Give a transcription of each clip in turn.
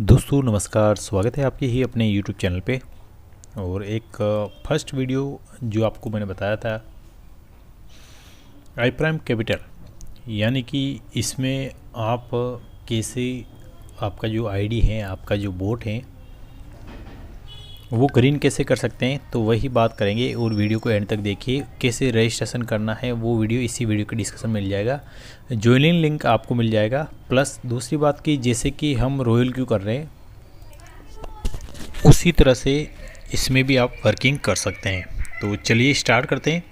दोस्तों नमस्कार स्वागत है आपके ही अपने YouTube चैनल पे और एक फर्स्ट वीडियो जो आपको मैंने बताया था आई प्राइम कैपिटल यानी कि इसमें आप कैसे आपका जो आईडी है आपका जो बोट है वो ग्रीन कैसे कर सकते हैं तो वही बात करेंगे और वीडियो को एंड तक देखिए कैसे रजिस्ट्रेशन करना है वो वीडियो इसी वीडियो के डिस्कशन मिल जाएगा ज्वाइनिंग लिंक आपको मिल जाएगा प्लस दूसरी बात की जैसे कि हम रॉयल क्यू कर रहे हैं उसी तरह से इसमें भी आप वर्किंग कर सकते हैं तो चलिए स्टार्ट करते हैं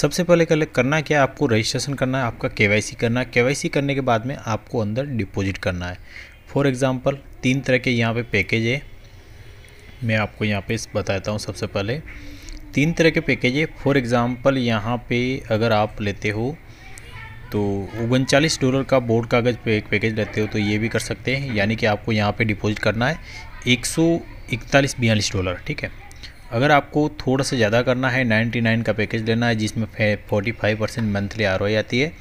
सबसे पहले कल करना क्या आपको रजिस्ट्रेशन करना है आपका सी करना है सी करने के बाद में आपको अंदर डिपॉजिट करना है फॉर एग्ज़ाम्पल तीन तरह के यहाँ पे पैकेज है मैं आपको यहाँ पे बताता हूँ सबसे पहले तीन तरह के पैकेज है फॉर एग्ज़ाम्पल यहाँ पे अगर आप लेते हो तो उनचालीस डॉलर का बोर्ड कागज पे एक पैकेज लेते हो तो ये भी कर सकते हैं यानी कि आपको यहाँ पे डिपॉजिट करना है एक सौ इकतालीस बयालीस डॉलर ठीक है अगर आपको थोड़ा सा ज़्यादा करना है 99 का पैकेज लेना है जिसमें 45 परसेंट मंथली आर आती है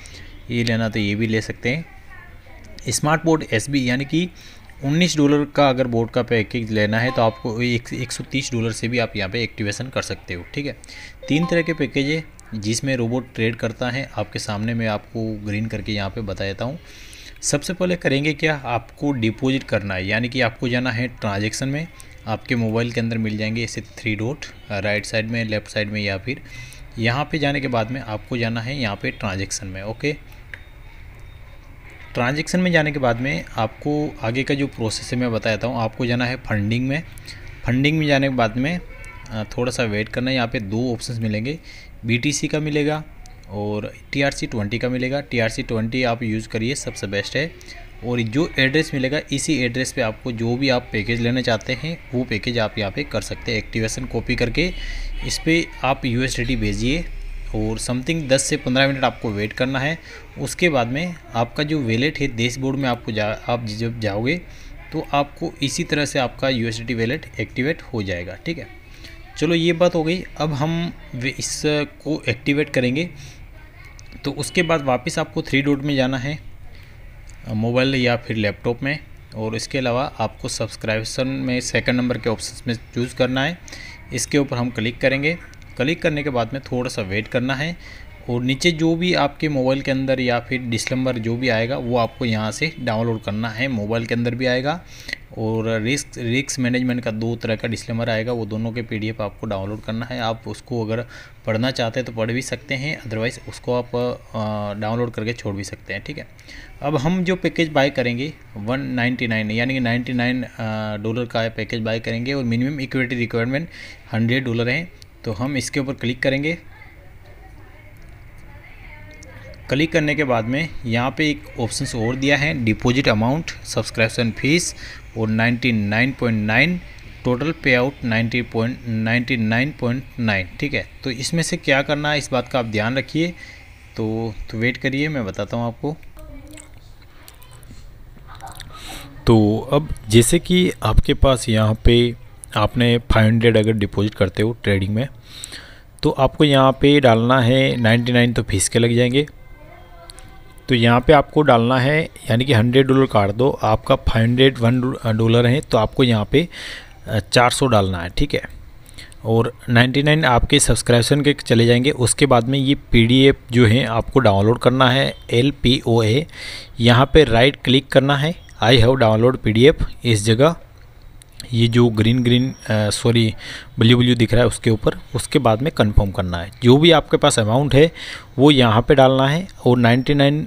ये लेना तो ये भी ले सकते हैं स्मार्ट बोर्ड एस यानी कि 19 डॉलर का अगर बोर्ड का पैकेज लेना है तो आपको एक एक सौ तीस डॉलर से भी आप यहाँ पे एक्टिवेशन कर सकते हो ठीक है तीन तरह के पैकेज है जिसमें रोबोट ट्रेड करता है आपके सामने मैं आपको ग्रीन करके यहाँ पे बता देता हूँ सबसे पहले करेंगे क्या आपको डिपॉजिट करना है यानी कि आपको जाना है ट्रांजेक्शन में आपके मोबाइल के अंदर मिल जाएंगे ऐसे थ्री डॉट राइट साइड में लेफ़्ट साइड में या फिर यहाँ पे जाने के बाद में आपको जाना है यहाँ पे ट्रांजेक्शन में ओके ट्रांजेक्शन में जाने के बाद में आपको आगे का जो प्रोसेस है मैं बताता हूँ आपको जाना है फंडिंग में फंडिंग में जाने के बाद में थोड़ा सा वेट करना है यहाँ पे दो ऑप्शंस मिलेंगे बीटीसी का मिलेगा और टीआरसी ट्वेंटी का मिलेगा टीआरसी ट्वेंटी आप यूज़ करिए सबसे बेस्ट है और जो एड्रेस मिलेगा इसी एड्रेस पे आपको जो भी आप पैकेज लेना चाहते हैं वो पैकेज आप यहाँ पे कर सकते हैं एक्टिवेशन कॉपी करके इस पर आप यू भेजिए और समथिंग 10 से 15 मिनट आपको वेट करना है उसके बाद में आपका जो वेलेट है देश बोर्ड में आपको जा आप जब जाओगे तो आपको इसी तरह से आपका यू एस वेलेट एक्टिवेट हो जाएगा ठीक है चलो ये बात हो गई अब हम इसको एक्टिवेट करेंगे तो उसके बाद वापस आपको थ्री डोट में जाना है मोबाइल या फिर लैपटॉप में और इसके अलावा आपको सब्सक्राइबसन में सेकंड नंबर के ऑप्शन में चूज़ करना है इसके ऊपर हम क्लिक करेंगे क्लिक करने के बाद में थोड़ा सा वेट करना है और नीचे जो भी आपके मोबाइल के अंदर या फिर डिस नंबर जो भी आएगा वो आपको यहाँ से डाउनलोड करना है मोबाइल के अंदर भी आएगा और रिस्क रिस्क मैनेजमेंट का दो तरह का डिस्लेमर आएगा वो दोनों के पीडीएफ आपको डाउनलोड करना है आप उसको अगर पढ़ना चाहते हैं तो पढ़ भी सकते हैं अदरवाइज़ उसको आप डाउनलोड करके छोड़ भी सकते हैं ठीक है अब हम जो पैकेज बाय करेंगे वन यानी कि नाइन्टी डॉलर का पैकेज बाय करेंगे और minimum equity requirement hundred dollar है तो हम इसके ऊपर क्लिक करेंगे क्लिक करने के बाद में यहाँ पे एक ऑप्शन और दिया है डिपॉजिट अमाउंट सब्सक्रिप्शन फीस और 99.9 टोटल पे आउट नाइन्टी ठीक है तो इसमें से क्या करना है इस बात का आप ध्यान रखिए तो तो वेट करिए मैं बताता हूँ आपको तो अब जैसे कि आपके पास यहाँ पे आपने 500 अगर डिपॉजिट करते हो ट्रेडिंग में तो आपको यहाँ पे डालना है 99 तो फीस के लग जाएंगे तो यहाँ पे आपको डालना है यानी कि 100 डॉलर काट दो आपका 501 डॉलर है तो आपको यहाँ पे 400 डालना है ठीक है और 99 आपके सब्सक्रिप्शन के चले जाएंगे उसके बाद में ये पीडीएफ जो है आपको डाउनलोड करना है एल पी ओ ए यहाँ पर राइट क्लिक करना है आई हैव डाउनलोड पी इस जगह ये जो green green sorry blue blue दिख रहा है उसके ऊपर उसके बाद में कंफर्म करना है जो भी आपके पास अमाउंट है वो यहाँ पे डालना है और 99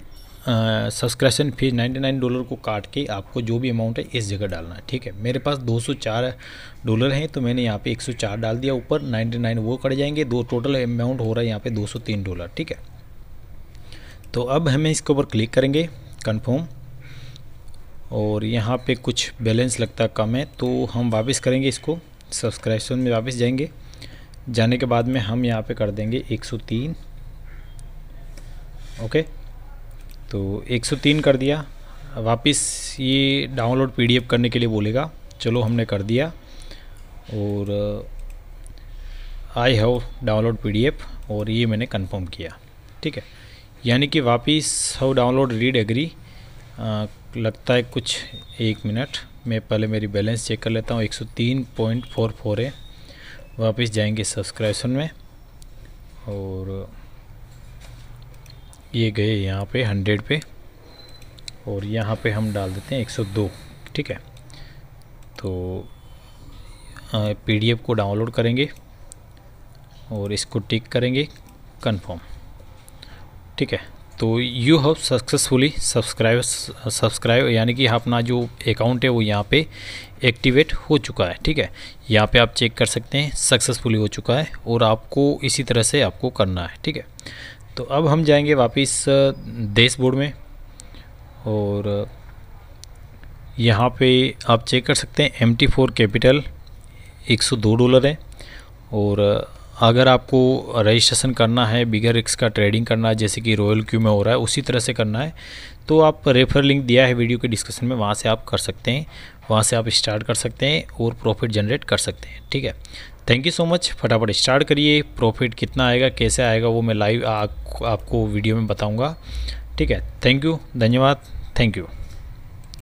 सब्सक्रिप्शन फीस 99 डॉलर को काट के आपको जो भी अमाउंट है इस जगह डालना है ठीक है मेरे पास 204 डॉलर हैं तो मैंने यहाँ पे 104 डाल दिया ऊपर 99 वो कट जाएंगे दो टोटल अमाउंट हो रहा है यहाँ पर दो डॉलर ठीक है तो अब हमें इसके ऊपर क्लिक करेंगे कन्फर्म और यहाँ पे कुछ बैलेंस लगता कम है तो हम वापस करेंगे इसको सब्सक्रिप्शन में वापस जाएंगे जाने के बाद में हम यहाँ पे कर देंगे 103 ओके तो 103 कर दिया वापस ये डाउनलोड पीडीएफ करने के लिए बोलेगा चलो हमने कर दिया और आई हैव डाउनलोड पीडीएफ और ये मैंने कंफर्म किया ठीक है यानी कि वापस हाउ डाउनलोड रीड एग्री लगता है कुछ एक मिनट मैं पहले मेरी बैलेंस चेक कर लेता हूँ एक सौ तीन पॉइंट फोर फोर है वापस जाएंगे सब्सक्रिप्शन में और ये गए यहाँ पे हंड्रेड पे और यहाँ पे हम डाल देते हैं एक सौ दो ठीक है तो पीडीएफ को डाउनलोड करेंगे और इसको टिक करेंगे कंफर्म ठीक है तो you have successfully subscribe subscribe यानी कि अपना जो अकाउंट है वो यहाँ पे एक्टिवेट हो चुका है ठीक है यहाँ पे आप चेक कर सकते हैं सक्सेसफुली हो चुका है और आपको इसी तरह से आपको करना है ठीक है तो अब हम जाएंगे वापस डैशबोर्ड में और यहाँ पे आप चेक कर सकते हैं एम टी फोर कैपिटल एक सौ दो डॉलर है और अगर आपको रजिस्ट्रेशन करना है बिगर रिक्स का ट्रेडिंग करना है जैसे कि रॉयल क्यू में हो रहा है उसी तरह से करना है तो आप रेफर लिंक दिया है वीडियो के डिस्क्रिप्शन में वहाँ से आप कर सकते हैं वहाँ से आप स्टार्ट कर सकते हैं और प्रॉफिट जनरेट कर सकते हैं ठीक है थैंक यू सो मच फटाफट स्टार्ट करिए प्रॉफिट कितना आएगा कैसे आएगा वो मैं लाइव आपको वीडियो में बताऊँगा ठीक है थैंक यू धन्यवाद थैंक यू